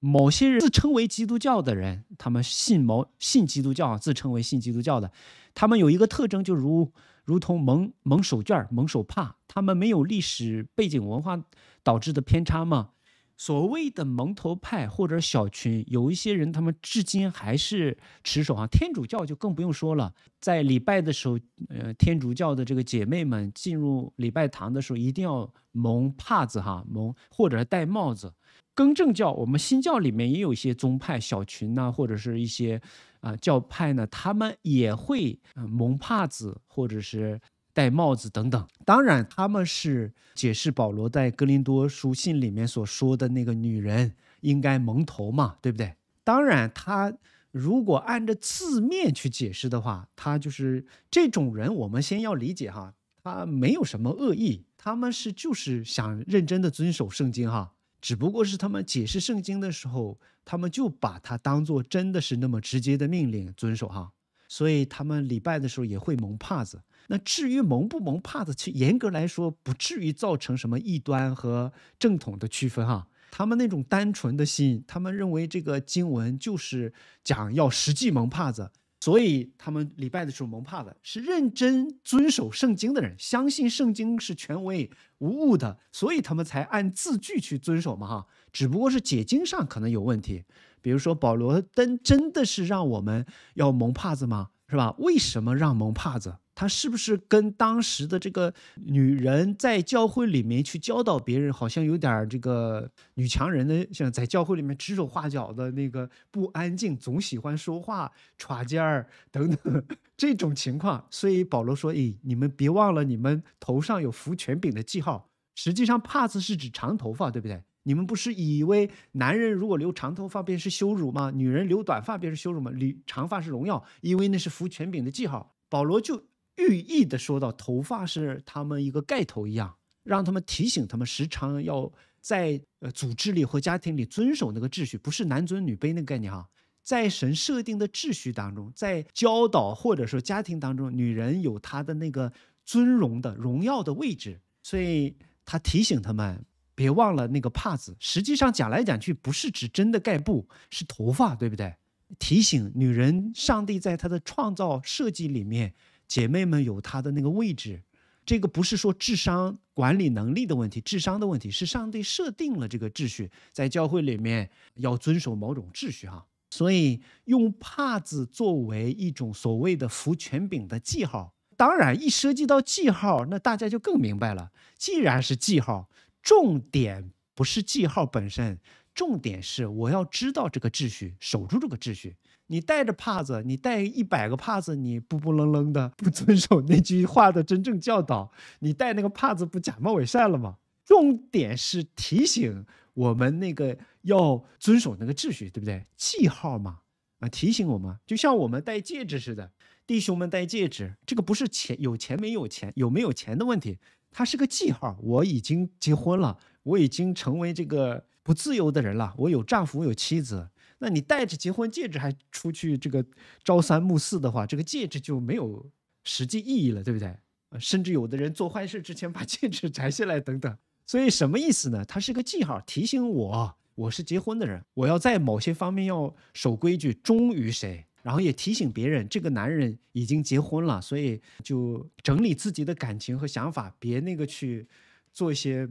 某些人自称为基督教的人，他们信某信基督教，自称为信基督教的，他们有一个特征，就如如同蒙蒙手绢、蒙手帕，他们没有历史背景文化导致的偏差吗？所谓的蒙头派或者小群，有一些人他们至今还是持守啊。天主教就更不用说了，在礼拜的时候，呃，天主教的这个姐妹们进入礼拜堂的时候一定要蒙帕子哈，蒙或者戴帽子。更正教，我们新教里面也有一些宗派小群呐，或者是一些啊教派呢，他们也会蒙帕子或者是。戴帽子等等，当然他们是解释保罗在哥林多书信里面所说的那个女人应该蒙头嘛，对不对？当然，他如果按着字面去解释的话，他就是这种人。我们先要理解哈，他没有什么恶意，他们是就是想认真的遵守圣经哈，只不过是他们解释圣经的时候，他们就把它当做真的是那么直接的命令遵守哈。所以他们礼拜的时候也会蒙帕子。那至于蒙不蒙帕子，其实严格来说不至于造成什么异端和正统的区分哈。他们那种单纯的心，他们认为这个经文就是讲要实际蒙帕子。所以他们礼拜的时候蒙帕子，是认真遵守圣经的人，相信圣经是权威无误的，所以他们才按字句去遵守嘛哈。只不过是解经上可能有问题，比如说保罗登真的是让我们要蒙帕子吗？是吧？为什么让蒙帕子？他是不是跟当时的这个女人在教会里面去教导别人，好像有点这个女强人的像在教会里面指手画脚的那个不安静，总喜欢说话、耍尖儿等等这种情况。所以保罗说：“哎，你们别忘了，你们头上有服权柄的记号。实际上帕子是指长头发，对不对？你们不是以为男人如果留长头发便是羞辱吗？女人留短发便是羞辱吗？留长发是荣耀，因为那是服权柄的记号。”保罗就。寓意的说到，头发是他们一个盖头一样，让他们提醒他们时常要在呃组织里或家庭里遵守那个秩序，不是男尊女卑那个概念哈。在神设定的秩序当中，在教导或者说家庭当中，女人有她的那个尊荣的荣耀的位置，所以他提醒他们别忘了那个帕子。实际上讲来讲去，不是指真的盖布，是头发，对不对？提醒女人，上帝在他的创造设计里面。姐妹们有她的那个位置，这个不是说智商、管理能力的问题，智商的问题是上帝设定了这个秩序，在教会里面要遵守某种秩序哈。所以用帕子作为一种所谓的福权柄的记号，当然一涉及到记号，那大家就更明白了，既然是记号，重点不是记号本身。重点是我要知道这个秩序，守住这个秩序。你带着帕子，你带一百个帕子，你不不愣愣的，不遵守那句话的真正教导，你带那个帕子不假冒伪善了吗？重点是提醒我们那个要遵守那个秩序，对不对？记号嘛，啊，提醒我们，就像我们戴戒指似的，弟兄们戴戒指，这个不是钱有钱没有钱，有没有钱的问题，它是个记号，我已经结婚了。我已经成为这个不自由的人了。我有丈夫，有妻子。那你戴着结婚戒指还出去这个朝三暮四的话，这个戒指就没有实际意义了，对不对？甚至有的人做坏事之前把戒指摘下来等等。所以什么意思呢？它是个记号，提醒我我是结婚的人，我要在某些方面要守规矩，忠于谁。然后也提醒别人，这个男人已经结婚了，所以就整理自己的感情和想法，别那个去。做一些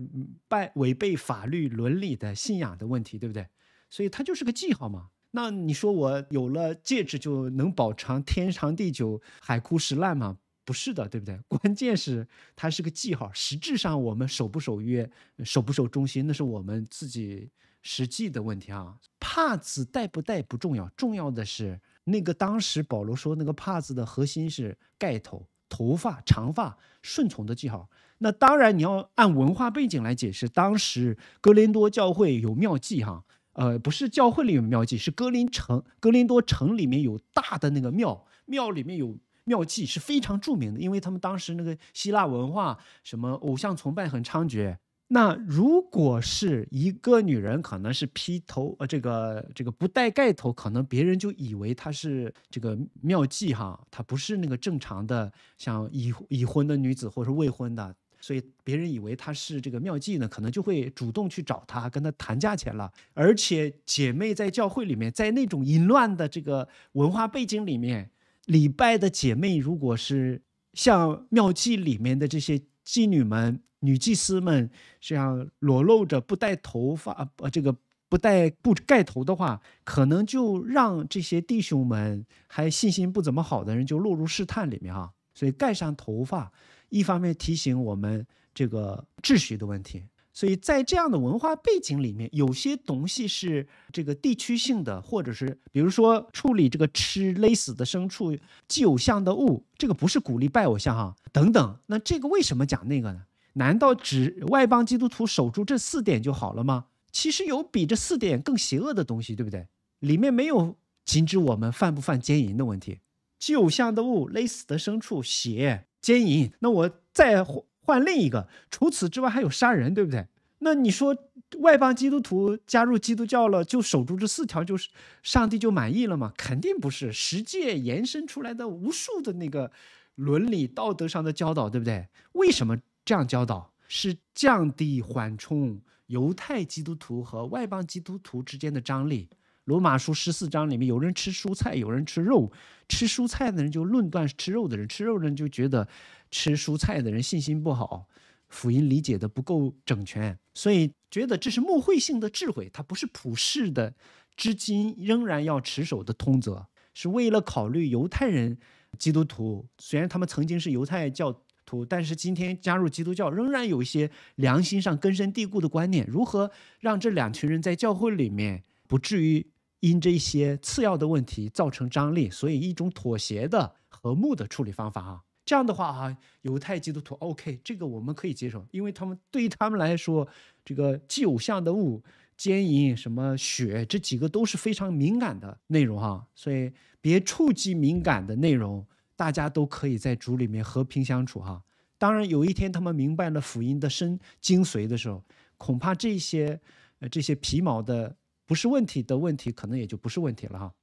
败违背法律伦理的信仰的问题，对不对？所以它就是个记号嘛。那你说我有了戒指就能保长天长地久、海枯石烂吗？不是的，对不对？关键是它是个记号，实质上我们守不守约、守不守忠心，那是我们自己实际的问题啊。帕子戴不戴不重要，重要的是那个当时保罗说那个帕子的核心是盖头。头发长发顺从的记号，那当然你要按文化背景来解释。当时哥林多教会有妙计哈，呃，不是教会里有妙计，是哥林城、哥林多城里面有大的那个庙，庙里面有妙计是非常著名的，因为他们当时那个希腊文化什么偶像崇拜很猖獗。那如果是一个女人，可能是披头呃，这个这个不戴盖头，可能别人就以为她是这个妙妓哈，她不是那个正常的像已已婚的女子或是未婚的，所以别人以为她是这个妙妓呢，可能就会主动去找她，跟她谈价钱了。而且姐妹在教会里面，在那种淫乱的这个文化背景里面，礼拜的姐妹如果是像妙妓里面的这些妓女们。女祭司们这样裸露着不戴头发，呃，这个不戴不盖头的话，可能就让这些弟兄们还信心不怎么好的人就落入试探里面哈。所以盖上头发，一方面提醒我们这个秩序的问题。所以在这样的文化背景里面，有些东西是这个地区性的，或者是比如说处理这个吃勒死的牲畜、祭偶像的物，这个不是鼓励拜偶像哈等等。那这个为什么讲那个呢？难道只外邦基督徒守住这四点就好了吗？其实有比这四点更邪恶的东西，对不对？里面没有禁止我们犯不犯奸淫的问题，旧像的物、勒死的牲畜、血、奸淫。那我再换另一个，除此之外还有杀人，对不对？那你说外邦基督徒加入基督教了，就守住这四条，就是上帝就满意了吗？肯定不是。实践延伸出来的无数的那个伦理道德上的教导，对不对？为什么？这样教导是降低缓冲犹太基督徒和外邦基督徒之间的张力。罗马书十四章里面，有人吃蔬菜，有人吃肉，吃蔬菜的人就论断吃肉的人，吃肉的人就觉得吃蔬菜的人信心不好，福音理解的不够整全，所以觉得这是牧会性的智慧，它不是普世的。至今仍然要持守的通则，是为了考虑犹太人基督徒，虽然他们曾经是犹太教。徒，但是今天加入基督教仍然有一些良心上根深蒂固的观念。如何让这两群人在教会里面不至于因这些次要的问题造成张力？所以一种妥协的、和睦的处理方法啊。这样的话哈，犹太基督徒 OK，这个我们可以接受，因为他们对于他们来说，这个既偶像的物、奸淫、什么血，这几个都是非常敏感的内容哈。所以别触及敏感的内容。大家都可以在族里面和平相处哈。当然，有一天他们明白了辅音的深精髓的时候，恐怕这些呃这些皮毛的不是问题的问题，可能也就不是问题了哈。